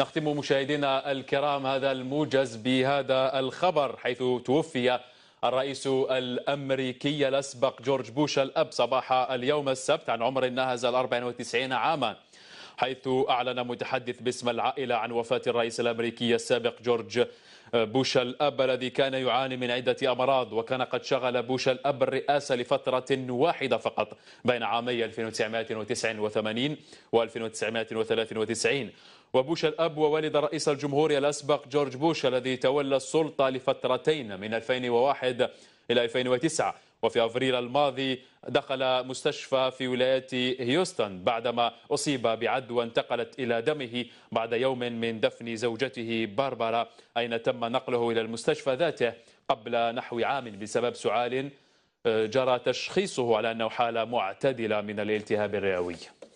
نختم مشاهدينا الكرام هذا الموجز بهذا الخبر حيث توفي الرئيس الأمريكي الأسبق جورج بوش الأب صباح اليوم السبت عن عمر ناهز ال 94 عاماً حيث أعلن متحدث باسم العائلة عن وفاة الرئيس الأمريكي السابق جورج بوش الأب الذي كان يعاني من عدة أمراض وكان قد شغل بوش الأب الرئاسة لفترة واحدة فقط بين عامي 1989 و 1993 وبوش الأب ووالد رئيس الجمهورية الأسبق جورج بوش الذي تولى السلطة لفترتين من 2001 إلى 2009 وفي أفريل الماضي دخل مستشفى في ولاية هيوستن بعدما أصيب بعدوى انتقلت إلى دمه بعد يوم من دفن زوجته باربرا أين تم نقله إلى المستشفى ذاته قبل نحو عام بسبب سعال آه، جرى تشخيصه على أنه حالة معتدلة من الالتهاب الرئوي